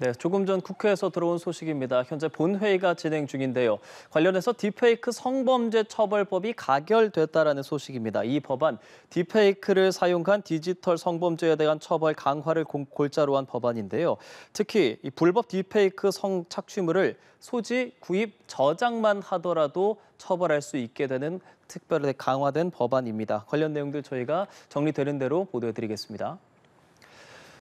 네, 조금 전 국회에서 들어온 소식입니다. 현재 본회의가 진행 중인데요. 관련해서 딥페이크 성범죄 처벌법이 가결됐다라는 소식입니다. 이 법안, 딥페이크를 사용한 디지털 성범죄에 대한 처벌 강화를 골자로 한 법안인데요. 특히 이 불법 딥페이크 성 착취물을 소지, 구입, 저장만 하더라도 처벌할 수 있게 되는 특별히 강화된 법안입니다. 관련 내용들 저희가 정리되는 대로 보도해드리겠습니다.